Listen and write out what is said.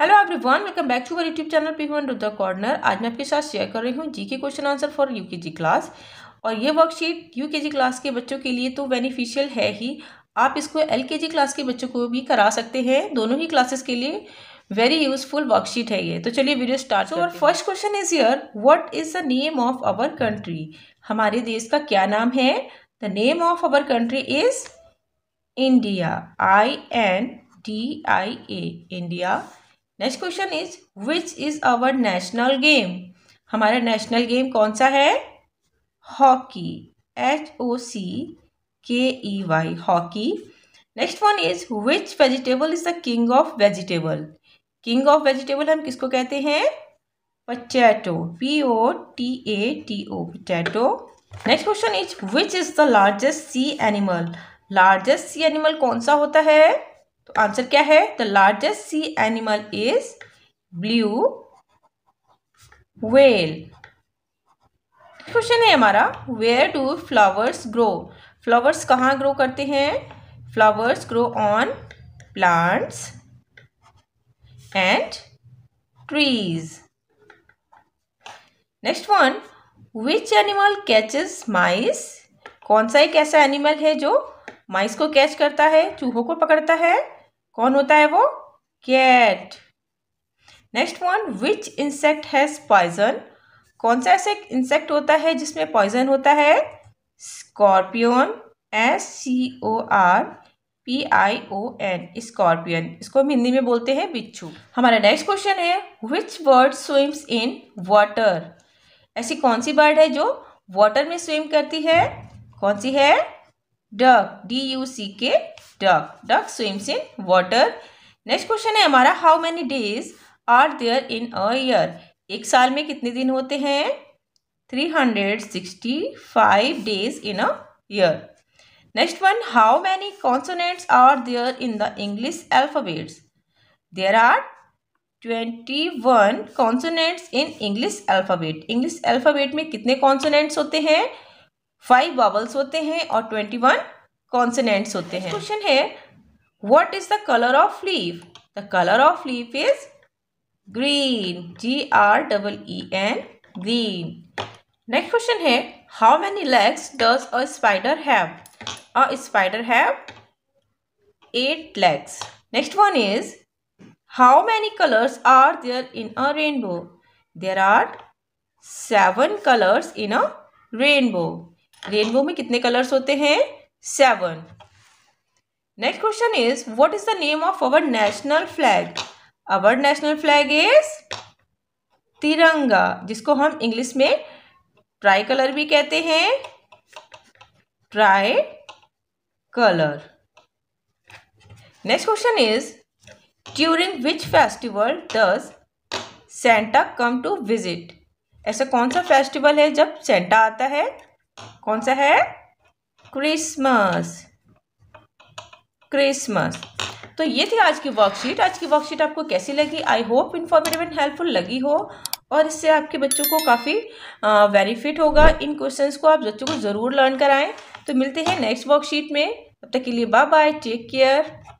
hello everyone welcome back to our YouTube channel P one corner आज मैं आपके साथ शेयर कर रही हूँ G K question answer for UKG class और ये वर्कशीट यूकेजी क्लास के बच्चों के लिए तो बेनिफिशियल है ही आप इसको एलकेजी क्लास के बच्चों को भी करा सकते हैं दोनों ही क्लासेस के लिए वेरी यूजफुल वर्कशीट है ये तो चलिए वीडियो स्टार्ट और first question is here what is the name of our country हमारे देश का क्या नाम है the name of our country is India I N D I A India next question is which is our national game हमारा national game कौन सा है hockey H O C K E Y hockey next one is which vegetable is the king of vegetable king of vegetable हम किसको कहते हैं potato P O T A T O potato next question is which is the largest sea animal largest sea animal कौन सा होता है तो answer क्या है the largest sea animal is blue whale question है हमारा where do flowers grow flowers कहाँ ग्रो करते हैं flowers grow on plants and trees next one which animal catches mice कौन सा एक ऐसा एनिमल है जो माइस को कैच करता है चूहों को पकड़ता है कौन होता है वो cat next one which insect has poison कौन सा ऐसा इंसेक्ट होता है जिसमें पॉइजन होता है scorpion S C O R P I O N scorpion इसको हम हिंदी में बोलते हैं बिच्छू हमारा नेक्स्ट क्वेश्चन है which bird swims in water ऐसी कौन सी बर्ड है जो वाटर में स्विम करती है कौन सी है duck D U C K duck duck swims in water next question है हमारा how many days are there in a year एक साल में कितने दिन होते हैं three hundred sixty five days in a year next one how many consonants are there in the English alphabets there are twenty one consonants in English alphabet English alphabet में कितने consonants होते हैं फाइव बावल्स होते हैं और twenty one consonants होते हैं question है what is the colour of leaf the colour of leaf is green G R double E N green next question है how many legs does a spider have a spider have eight legs next one is how many colours are there in a rainbow there are seven colours in a rainbow rainbow में कितने colours होते हैं seven next question is what is the name of our national flag our national flag is Tiranga जिसको हम English में try colour भी कहते हैं tri colour next question is during which festival does Santa come to visit ऐसा कौन सा festival है जब सेंटा आता है कौन सा है क्रिसमस क्रिसमस तो ये थी आज की वर्कशीट आज की वर्कशीट आपको कैसी लगी I hope informative and helpful लगी हो और इससे आपके बच्चों को काफ़ी बेनिफिट होगा इन क्वेश्चंस को आप बच्चों को ज़रूर लर्न कराएं तो मिलते हैं नेक्स्ट वर्कशीट में तब तक के लिए बाय बाय टेक केयर